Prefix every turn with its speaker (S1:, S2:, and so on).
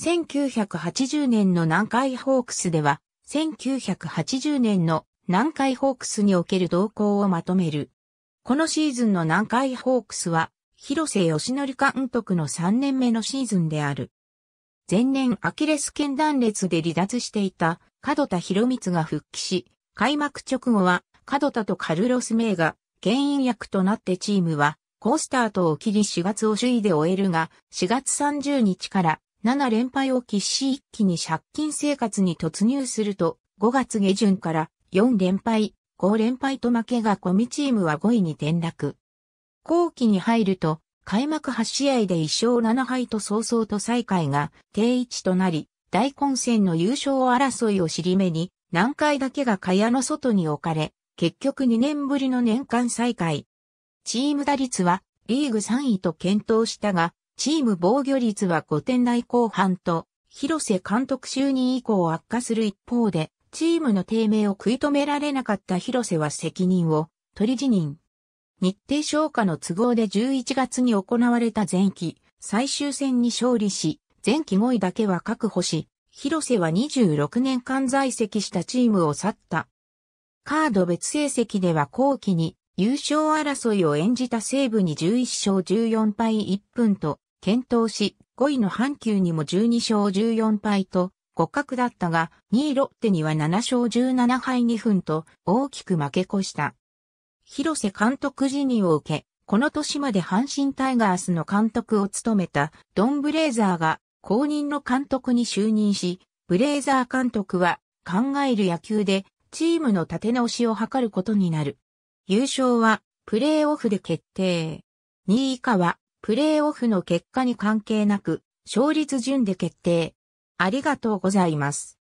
S1: 1980年の南海ホークスでは、1980年の南海ホークスにおける動向をまとめる。このシーズンの南海ホークスは、広瀬義則監督の3年目のシーズンである。前年アキレス腱断裂で離脱していた角田博光が復帰し、開幕直後は角田とカルロス・メイが原因役となってチームはコースタートを切り4月を首位で終えるが、4月30日から7連敗を喫し一気に借金生活に突入すると、5月下旬から4連敗、5連敗と負けが込みチームは5位に転落。後期に入ると、開幕8試合で1勝7敗と早々と再会が定位置となり、大混戦の優勝争いを尻目に、何回だけが蚊帳の外に置かれ、結局2年ぶりの年間再開。チーム打率はリーグ3位と検討したが、チーム防御率は5点台後半と、広瀬監督就任以降悪化する一方で、チームの低迷を食い止められなかった広瀬は責任を取り辞任。日程消化の都合で11月に行われた前期最終戦に勝利し、前期5位だけは確保し、広瀬は26年間在籍したチームを去った。カード別成績では後期に優勝争いを演じた西武に11勝14敗1分と、検討し、5位の阪急にも12勝14敗と、互角だったが、2位ロッテには7勝17敗2分と、大きく負け越した。広瀬監督辞任を受け、この年まで阪神タイガースの監督を務めたドン・ブレイザーが公認の監督に就任し、ブレイザー監督は考える野球でチームの立て直しを図ることになる。優勝はプレーオフで決定。2位以下はプレーオフの結果に関係なく勝率順で決定。ありがとうございます。